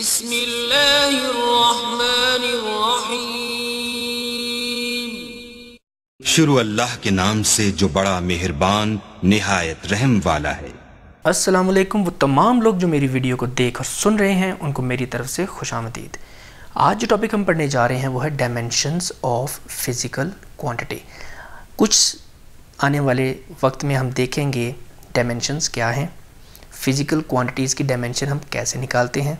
بسم الله الرحمन الرحیم शुरू अल्लाह के नाम से जो बड़ा मेहरबान निहायत रहम वाला है अस्सलाम वालेकुम वो तमाम लोग जो मेरी वीडियो को देख और सुन रहे हैं उनको मेरी तरफ से खुश आमदीद आज जो टॉपिक हम पढ़ने जा रहे हैं वो है डायमेंशंस ऑफ फिज़िकल क्वांटिटी कुछ आने वाले वक्त में हम देखेंगे डायमेंशंस क्या हैं फ़िज़िकल क्वांटिटीज़ की डायमेंशन हम कैसे निकालते हैं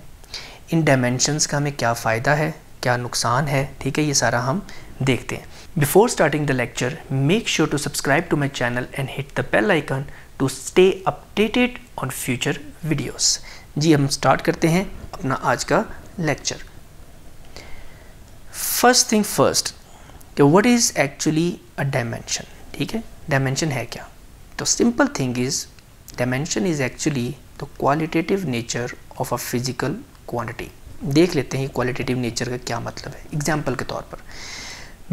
इन डायमेंशनस का हमें क्या फ़ायदा है क्या नुकसान है ठीक है ये सारा हम देखते हैं before starting the lecture make sure to subscribe to my channel and hit the bell icon to stay updated on future videos जी हम स्टार्ट करते हैं अपना आज का लेक्चर फर्स्ट थिंग फर्स्ट कि what is actually a dimension ठीक है डायमेंशन है क्या तो simple thing is dimension is actually the qualitative nature of a physical quantity देख लेते हैं क्वालिटेटिव नेचर का क्या मतलब है एग्जाम्पल के तौर पर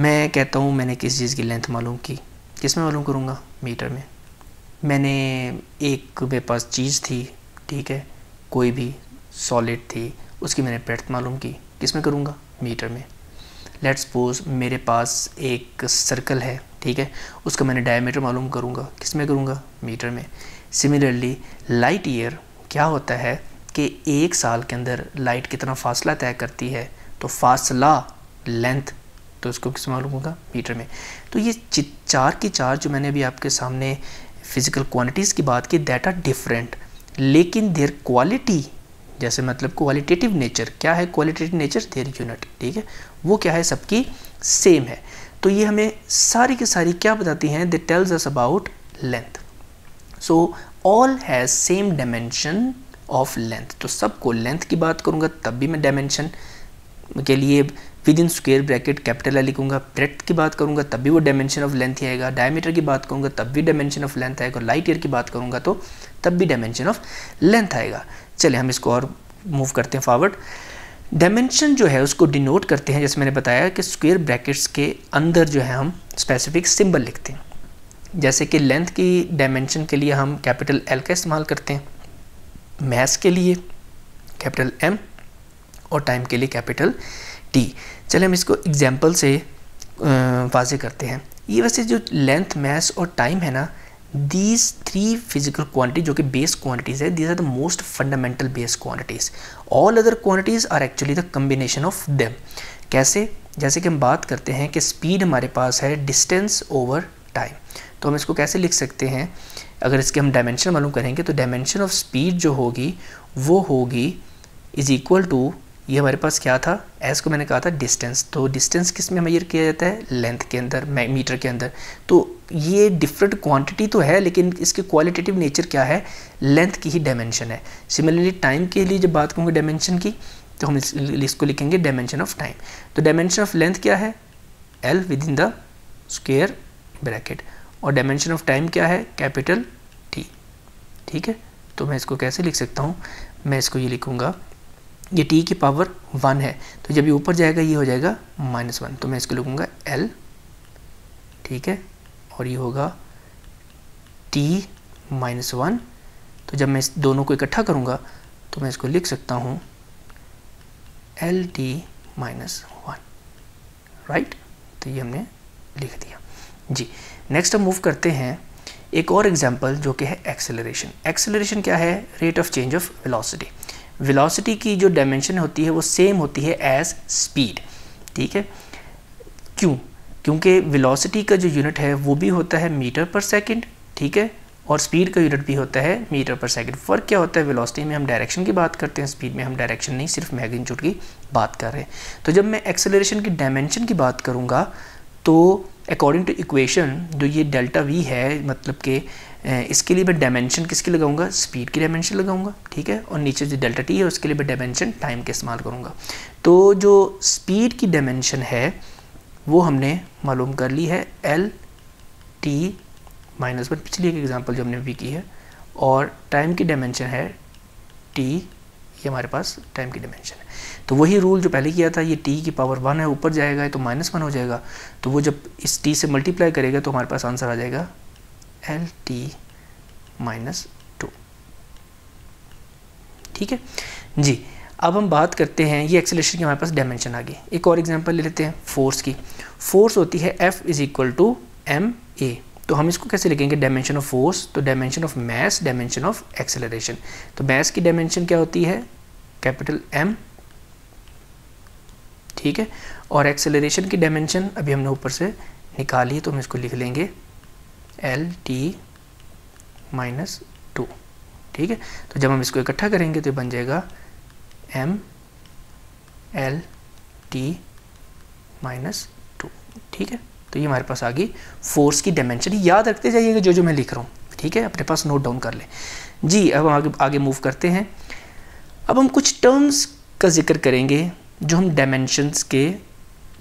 मैं कहता हूँ मैंने किस चीज़ की लेंथ मालूम की किस में मालूम करूँगा मीटर में मैंने एक मेरे पास चीज़ थी ठीक है कोई भी सॉलिड थी उसकी मैंने ब्रेथ मालूम की किस में करूँगा मीटर में लेट्स सपोज मेरे पास एक सर्कल है ठीक है उसका मैंने डायमीटर मालूम करूँगा किस में करूँगा मीटर में सिमिलरली लाइट ईयर क्या होता है कि एक साल के अंदर लाइट कितना फासला तय करती है तो फासला लेंथ तो इसको किस मालूम होगा मीटर में तो ये चार की चार जो मैंने अभी आपके सामने फिज़िकल क्वांटिटीज़ की बात की दैट आर डिफरेंट लेकिन देर क्वालिटी जैसे मतलब क्वालिटेटिव नेचर क्या है क्वालिटेटिव नेचर देर यूनिट ठीक है वो क्या है सबकी सेम है तो ये हमें सारी की सारी क्या बताती हैं they tells us about length so all has same dimension of length तो सबको लेंथ की बात करूँगा तब भी मैं डायमेंशन के लिए within square bracket capital आ लिखूंगा ब्रेथ की बात करूंगा तब भी वो डायमेंशन ऑफ लेंथ ही आएगा डायमीटर की बात करूंगा तब भी डायमेंशन ऑफ लेंथ आएगा लाइट ईयर की बात करूंगा तो तब भी डायमेंशन ऑफ लेंथ आएगा चलिए हम इसको और मूव करते हैं फॉरवर्ड डायमेंशन जो है उसको डिनोट करते हैं जैसे मैंने बताया कि स्क्वेयर ब्रैकेट्स के अंदर जो है हम स्पेसिफिक सिम्बल लिखते हैं जैसे कि लेंथ की डायमेंशन के लिए हम कैपिटल एल का इस्तेमाल करते हैं मैस के लिए कैपिटल एम और टाइम के लिए कैपिटल टी चले हम इसको एग्जाम्पल से वाजे करते हैं ये वैसे जो लेंथ मैस और टाइम है ना दीज थ्री फिजिकल क्वान्टिटी जो कि बेस क्वान्टिटीज है these are the most fundamental base quantities all other quantities are actually the combination of them कैसे जैसे कि हम बात करते हैं कि स्पीड हमारे पास है डिस्टेंस ओवर टाइम तो हम इसको कैसे लिख सकते हैं अगर इसके हम डायमेंशन मालूम करेंगे तो डायमेंशन ऑफ स्पीड जो होगी वो होगी इज़ इक्वल टू ये हमारे पास क्या था एस को मैंने कहा था डिस्टेंस तो डिस्टेंस किस में मैयर किया जाता है लेंथ के अंदर मीटर के अंदर तो ये डिफरेंट क्वांटिटी तो है लेकिन इसके क्वालिटेटिव नेचर क्या है लेंथ की ही डायमेंशन है सिमिलरली टाइम के लिए जब बात करूँगे डायमेंशन की तो हम इसको लिखेंगे डायमेंशन ऑफ टाइम तो डायमेंशन ऑफ लेंथ क्या है L within the square bracket और डायमेंशन ऑफ टाइम क्या है कैपिटल टी ठीक है तो मैं इसको कैसे लिख सकता हूँ मैं इसको ये लिखूँगा ये टी की पावर वन है तो जब ये ऊपर जाएगा ये हो जाएगा माइनस वन तो मैं इसको लिखूँगा एल ठीक है और ये होगा टी माइनस वन तो जब मैं इस दोनों को इकट्ठा करूँगा तो मैं इसको लिख सकता हूँ L T minus one right तो ये हमने लिख दिया जी नेक्स्ट हम मूव करते हैं एक और एग्जाम्पल जो कि है एक्सेलरेशन एक्सेलरेशन क्या है rate of change of velocity velocity की जो डायमेंशन होती है वो सेम होती है एज स्पीड ठीक है क्यों क्योंकि वेलोसिटी का जो यूनिट है वो भी होता है मीटर पर सेकंड ठीक है और स्पीड का यूनिट भी होता है मीटर पर सेकंड फ़र्क क्या होता है वेलोसिटी में हम डायरेक्शन की बात करते हैं स्पीड में हम डायरेक्शन नहीं सिर्फ मैग्नीट्यूड की बात कर रहे हैं तो जब मैं एक्सेलरेशन की डायमेंशन की बात करूँगा तो अकॉर्डिंग टू इक्वेशन जो ये डेल्टा वी है मतलब कि इसके लिए मैं डायमेंशन किसकी लगाऊंगा स्पीड की डायमेंशन लगाऊंगा ठीक है और नीचे जो डेल्टा टी है उसके लिए मैं डायमेंशन टाइम के इस्तेमाल करूँगा तो जो स्पीड की डायमेंशन है वो हमने मालूम कर ली है एल टी माइनस वन पिछली एक एग्ज़ाम्पल जो हमने भी की है और टाइम की डायमेंशन है टी ये हमारे पास टाइम की डिमेंशन है तो वही रूल जो पहले किया था ये टी की पावर वन है ऊपर जाएगा तो माइनस वन हो जाएगा तो वो जब इस टी से मल्टीप्लाई करेगा तो हमारे पास आंसर आ जाएगा एल टी माइनस टू ठीक है जी अब हम बात करते हैं ये एक्सेलेशन की हमारे पास डायमेंशन आ गई एक और एग्जाम्पल ले लेते हैं फोर्स की फोर्स होती है F is equal to M A तो हम इसको कैसे लिखेंगे डायमेंशन ऑफ फोर्स तो dimension of mass dimension of acceleration तो मैस की डायमेंशन क्या होती है कैपिटल एम ठीक है और एक्सेलरेशन की डायमेंशन अभी हमने ऊपर से निकाली तो हम इसको लिख लेंगे एल टी माइनस टू ठीक है तो जब हम इसको इकट्ठा करेंगे तो बन जाएगा M L T minus two ठीक है तो ये हमारे पास आ गई फोर्स की डायमेंशन याद रखते जाइएगा जो जो मैं लिख रहा हूँ ठीक है अपने पास नोट डाउन कर लें जी अब आगे आगे मूव करते हैं अब हम कुछ टर्म्स का जिक्र करेंगे जो हम डायमेंशनस के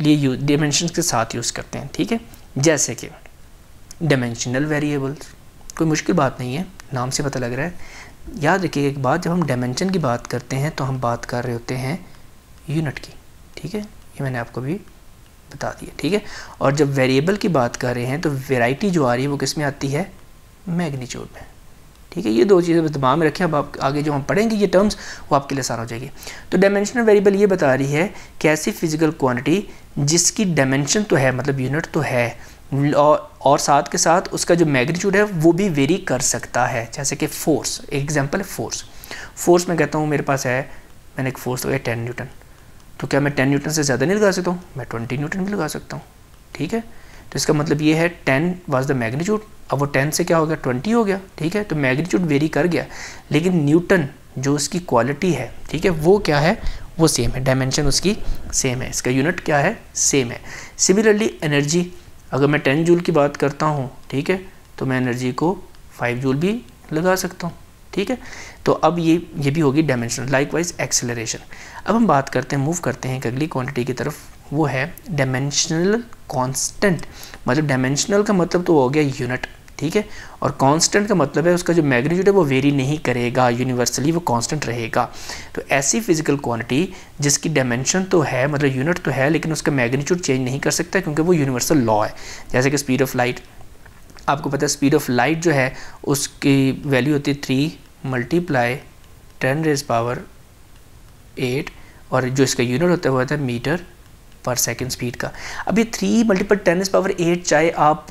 लिए यूज डायमेंशनस के साथ यूज़ करते हैं ठीक है जैसे कि डायमेंशनल वेरिएबल्स कोई मुश्किल बात नहीं है नाम से पता लग रहा है याद रखिए एक बात जब हम डायमेंशन की बात करते हैं तो हम बात कर रहे होते हैं यूनिट की ठीक है ये मैंने आपको भी बता दिए ठीक है और जब वेरिएबल की बात कर रहे हैं तो वेराइटी जो आ रही है वो किस में आती है मैग्नीट्यूड में ठीक है ये दो चीज़ें दिमाग में रखें अब आप आगे जो हम पढ़ेंगे ये टर्म्स वो आपके लिए सारा हो जाएगी तो डायमेंशनल वेरिएबल ये बता रही है कि ऐसी फिजिकल क्वान्टिटी जिसकी डायमेंशन तो है मतलब यूनिट तो है और, और साथ के साथ उसका जो मैग्नीट्यूड है वो भी वेरी कर सकता है जैसे कि फोर्स एग्जाम्पल है फोर्स फोर्स मैं कहता हूँ मेरे पास है मैंने एक फोर्स लगाया टेन न्यूटन तो क्या मैं टेन न्यूटन से ज़्यादा नहीं लगा सकता हूँ मैं ट्वेंटी न्यूटन भी लगा सकता हूँ ठीक है तो इसका मतलब ये है टेन वाज द मैग्नीट्यूड अब वो टेन से क्या हो गया ट्वेंटी हो गया ठीक है तो मैग्नीट्यूड वेरी कर गया लेकिन न्यूटन जो उसकी क्वालिटी है ठीक है वो क्या है वो सेम है डायमेंशन उसकी सेम है इसका यूनिट क्या है सेम है सिमिलरली एनर्जी अगर मैं टेन जूल की बात करता हूँ ठीक है तो मैं एनर्जी को फाइव जूल भी लगा सकता हूँ ठीक है तो अब ये ये भी होगी लाइक लाइकवाइज एक्सेलरेशन अब हम बात करते हैं मूव करते हैं एक अगली क्वांटिटी की तरफ वो है डायमेंशनल कांस्टेंट मतलब डायमेंशनल का मतलब तो हो गया यूनिट ठीक है और कांस्टेंट का मतलब है उसका जो मैग्नीट्यूड है वो वेरी नहीं करेगा यूनिवर्सली वो कांस्टेंट रहेगा तो ऐसी फिजिकल क्वांटिटी जिसकी डायमेंशन तो है मतलब यूनिट तो है लेकिन उसका मैग्नीट्यूड चेंज नहीं कर सकता क्योंकि वो यूनिवर्सल लॉ है जैसे कि स्पीड ऑफ लाइट आपको पता है स्पीड ऑफ लाइट जो है उसकी वैल्यू होती है three multiply ten raise power eight और जो इसका यूनिट होता है वो होता है मीटर पर सेकेंड स्पीड का अब ये three multiple ten is power eight चाहे आप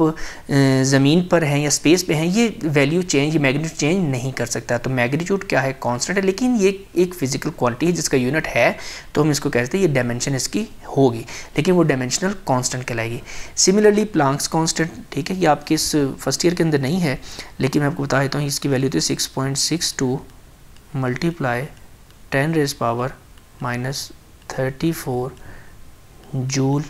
ज़मीन पर हैं या स्पेस पे हैं ये वैल्यू चेंज ये मैग्नीट्यूड चेंज नहीं कर सकता तो मैग्नीट्यूड क्या है कांस्टेंट है लेकिन ये एक फिजिकल क्वांटिटी है जिसका यूनिट है तो हम इसको कहते हैं ये डायमेंशन इसकी होगी लेकिन वो डायमेंशनल कॉन्स्टेंट कहलाएगी सिमिलरली प्लांक्स कॉन्स्टेंट ठीक है ये आपके इस फर्स्ट ईयर के अंदर नहीं है लेकिन मैं आपको बता देता हूँ इसकी वैल्यू थी six point six two multiply ten raise power minus thirty four joule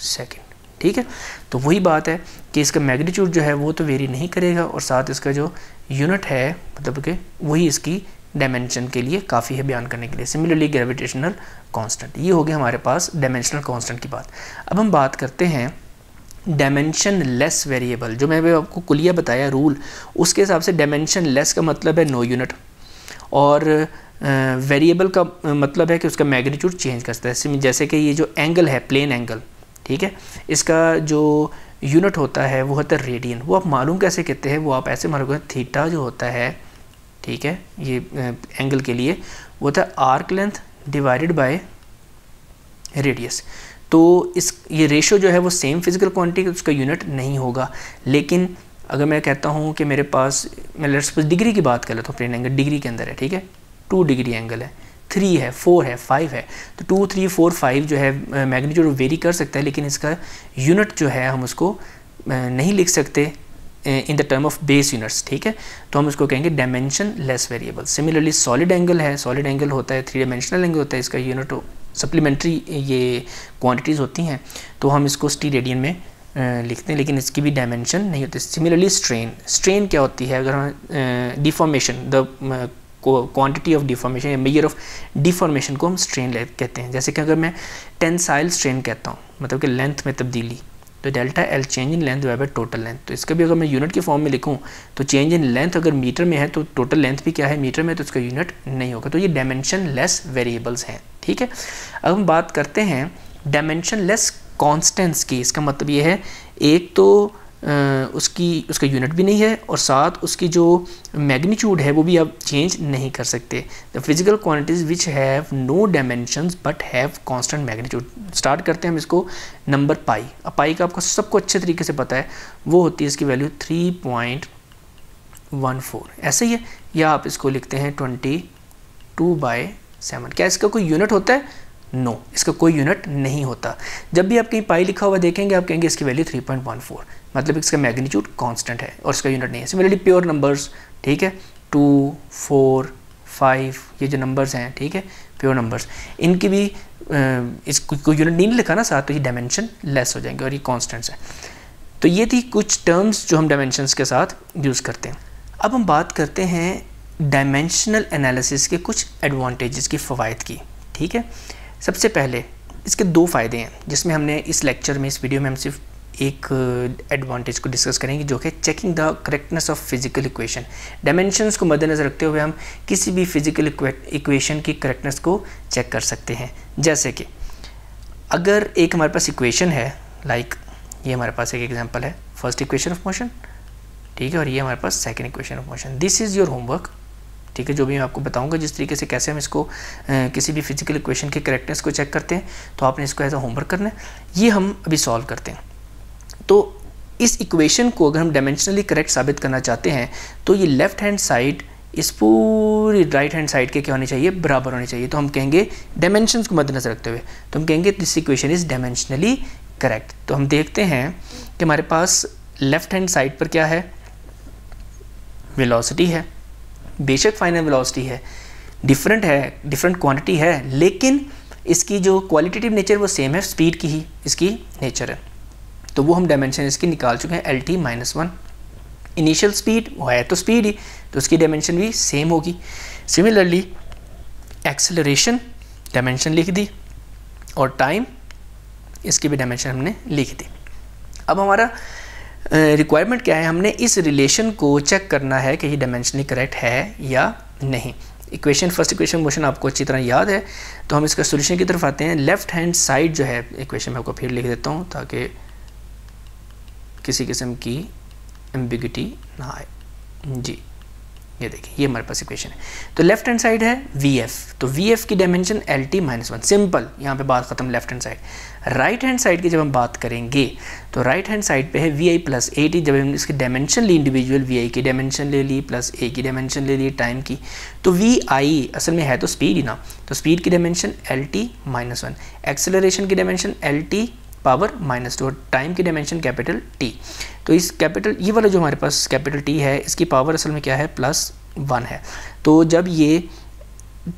second ठीक है तो वही बात है कि इसका मैग्नीट्यूड जो है वो तो वेरी नहीं करेगा और साथ इसका जो यूनिट है मतलब कि वही इसकी डायमेंशन के लिए काफ़ी है बयान करने के लिए सिमिलरली ग्रेविटेशनल कांस्टेंट ये हो गया हमारे पास डायमेंशनल कांस्टेंट की बात अब हम बात करते हैं डायमेंशन लेस वेरिएबल जो मैं आपको कुलिया बताया रूल उसके हिसाब से डायमेंशन लेस का मतलब है नो no यूनिट और वेरिएबल का मतलब है कि उसका मैग्नीट्यूड चेंज करता है जैसे कि ये जो एंगल है प्लेन एंगल ठीक है इसका जो यूनिट होता है वो होता है रेडियन वो आप मालूम कैसे कहते हैं वो आप ऐसे मालूम करते थीटा जो होता है ठीक है ये एंगल के लिए वो होता है arc length divided by radius तो इस ये रेशो जो है वो सेम फिजिकल क्वांटिटी उसका यूनिट नहीं होगा लेकिन अगर मैं कहता हूँ कि मेरे पास मैं लेट्स डिग्री की बात कर लेता हूँ प्लेन एंगल डिग्री के अंदर है ठीक है टू डिग्री एंगल है थ्री है फोर है फाइव है तो टू थ्री फोर फाइव जो है मैग्नीट्यूड वेरी कर सकता है लेकिन इसका यूनिट जो है हम उसको नहीं लिख सकते in the term of base units ठीक है तो हम इसको कहेंगे dimension less variable similarly solid angle है सॉलिड एंगल होता है थ्री डायमेंशनल एंगल होता है इसका यूनिट सप्लीमेंट्री ये क्वान्टिटीज़ होती हैं तो हम इसको स्टी रेडियन में लिखते हैं लेकिन इसकी भी डायमेंशन नहीं होती सिमिलरली स्ट्रेन स्ट्रेन क्या होती है अगर हम deformation the quantity of deformation या मेयर ऑफ डिफॉर्मेशन को हम स्ट्रेन कहते हैं जैसे कि अगर मैं टेंसाइल स्ट्रेन कहता हूँ मतलब कि लेंथ में तब्दीली तो delta L change in length by total length तो इसका भी अगर मैं यूनिट के फॉर्म में लिखूँ तो चेंज इन लेंथ अगर मीटर में है तो टोटल लेंथ भी क्या है मीटर में तो इसका यूनिट नहीं होगा तो ये डायमेंशन लेस वेरिएबल्स हैं ठीक है अब हम बात करते हैं डायमेंशन लेस कॉन्स्टेंट्स की इसका मतलब ये है एक तो उसकी उसका यूनिट भी नहीं है और साथ उसकी जो मैग्नीट्यूड है वो भी आप चेंज नहीं कर सकते the physical quantities which have no dimensions but have constant magnitude start करते हैं हम इसको नंबर पाई अब पाई का आपको सबको अच्छे तरीके से पता है वो होती है इसकी value three point one four ऐसे ही है या आप इसको लिखते हैं ट्वेंटी टू बाई सेवन क्या इसका कोई यूनिट होता है नो no, इसका कोई यूनिट नहीं होता जब भी आप कहीं पाई लिखा हुआ देखेंगे आप कहेंगे इसकी वैल्यू 3.14 मतलब इसका मैग्नीट्यूड कांस्टेंट है और इसका यूनिट नहीं है सिमिलरली प्योर नंबर्स ठीक है टू फोर फाइव ये जो नंबर्स हैं ठीक है प्योर नंबर्स इनकी भी इस कोई यूनिट नहीं लिखा ना साथ तो ये डायमेंशन लेस हो जाएंगे और ये कॉन्स्टेंट्स हैं तो ये थी कुछ टर्म्स जो हम डायमेंशन के साथ यूज़ करते हैं अब हम बात करते हैं डायमेंशनल एनालिसिस के कुछ एडवांटेज की फ़वाद की ठीक है सबसे पहले इसके दो फ़ायदे हैं जिसमें हमने इस लेक्चर में इस वीडियो में हम सिर्फ एक एडवांटेज uh, को डिस्कस करेंगे जो कि checking the correctness of physical equation dimensions को मद्देनज़र रखते हुए हम किसी भी फिजिकल इक्वेशन की करेक्टनेस को चेक कर सकते हैं जैसे कि अगर एक हमारे पास इक्वेशन है लाइक like, ये हमारे पास एक एग्जांपल है फर्स्ट इक्वेशन ऑफ मोशन ठीक है और ये हमारे पास second equation of motion this is your homework ठीक है जो भी मैं आपको बताऊंगा जिस तरीके से कैसे हम इसको ए, किसी भी फिजिकल इक्वेशन के करेक्टनेस को चेक करते हैं तो आपने इसको एज अ होमवर्क करना है ये हम अभी सॉल्व करते हैं तो इस इक्वेशन को अगर हम डायमेंशनली करेक्ट साबित करना चाहते हैं तो ये लेफ्ट हैंड साइड इस पूरी राइट हैंड साइड के क्या होने चाहिए बराबर होने चाहिए तो हम कहेंगे डायमेंशन को मद्देनजर रखते हुए तो हम कहेंगे this equation is dimensionally correct तो हम देखते हैं कि हमारे पास लेफ्ट हैंड साइड पर क्या है वेलोसिटी है बेशक फाइनल वेलोसिटी है डिफरेंट है डिफरेंट क्वांटिटी है लेकिन इसकी जो क्वालिटेटिव नेचर वो सेम है स्पीड की ही इसकी नेचर है तो वो हम डायमेंशन इसकी निकाल चुके हैं L T minus one initial speed वो है तो स्पीड ही तो उसकी डायमेंशन भी सेम होगी सिमिलरली एक्सेलरेशन डायमेंशन लिख दी और टाइम इसकी भी डायमेंशन हमने लिख दी अब हमारा रिक्वायरमेंट क्या है हमने इस रिलेशन को चेक करना है कि ये डायमेंशनली करेक्ट है या नहीं इक्वेशन फर्स्ट इक्वेशन मोशन आपको अच्छी तरह याद है तो हम इसका सोल्यूशन की तरफ आते हैं लेफ्ट हैंड साइड जो है इक्वेशन में आपको फिर लिख देता हूँ ताकि किसी किस्म की एम्बिगिटी ना आए जी ये देखिए ये हमारे पास इक्वेशन है तो लेफ्ट हैंड साइड है वी एफ तो वी एफ की dimension L T minus one simple यहाँ पे बात खत्म left hand side right hand side की जब हम बात करेंगे तो राइट हैंड साइड पे है V I plus A T जब हम इसकी डायमेंशन ली इंडिविजुअल वी आई की डायमेंशन ले ली प्लस ए की डायमेंशन ले ली टाइम की तो वी आई असल में है तो स्पीड ही ना तो स्पीड की dimension L T minus one acceleration की dimension L T power minus two और टाइम की डायमेंशन कैपिटल टी तो इस कैपिटल ये वाला जो हमारे पास कैपिटल टी है इसकी पावर असल में क्या है प्लस वन है तो जब ये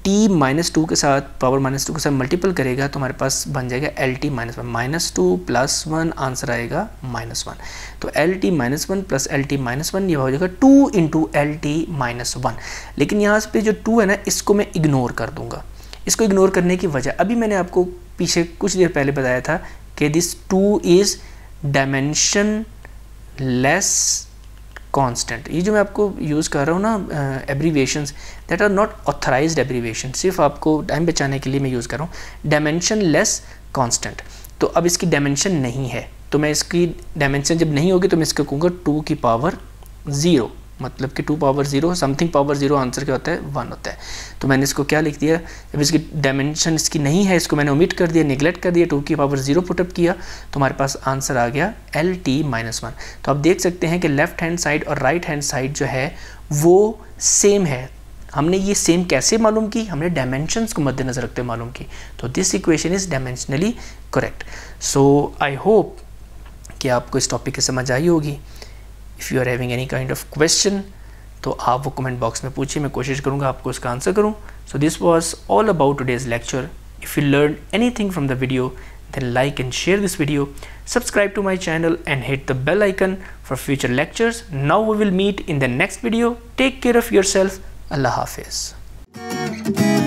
टी माइनस टू के साथ पावर माइनस टू के साथ मल्टीपल करेगा तो हमारे पास बन जाएगा L T minus one minus two plus one answer आएगा माइनस वन तो L T minus one plus L T minus one ये हो जाएगा two into L T minus one लेकिन यहाँ पे जो टू है ना इसको मैं इग्नोर कर दूंगा इसको इग्नोर करने की वजह अभी मैंने आपको पीछे कुछ देर पहले बताया था कि this too is dimensionless constant ये जो मैं आपको यूज़ कर रहा हूँ ना abbreviations that are not authorised abbreviation सिर्फ आपको टाइम बचाने के लिए मैं यूज़ कर रहा हूँ डायमेंशन लेस कॉन्स्टेंट तो अब इसकी डायमेंशन नहीं है तो मैं इसकी डायमेंशन जब नहीं होगी तो मैं इसको कहूँगा टू की पावर ज़ीरो मतलब कि two power zero something power zero answer क्या होता है वन होता है तो मैंने इसको क्या लिख दिया अब इसकी डायमेंशन इसकी नहीं है इसको मैंने ओमिट कर दिया निगलेक्ट कर दिया टू की पावर ज़ीरो पुटअप किया तो हमारे पास आंसर आ गया एल टी माइनस वन तो आप देख सकते हैं कि लेफ्ट हैंड साइड और राइट हैंड साइड जो है वो सेम है हमने ये सेम कैसे मालूम की हमने डायमेंशंस को मद्देनजर रखते मालूम की तो this equation is dimensionally correct so I hope कि आपको इस टॉपिक की समझ आई होगी if you are having any kind of question तो आप वो कमेंट बॉक्स में पूछिए मैं कोशिश करूँगा आपको उसका आंसर करूँ so this was all about two days lecture if you learn anything from the video then like and share this video subscribe to my channel and hit the bell icon for future lectures now we will meet in the next video take care of yourself अल्लाह हाफिज़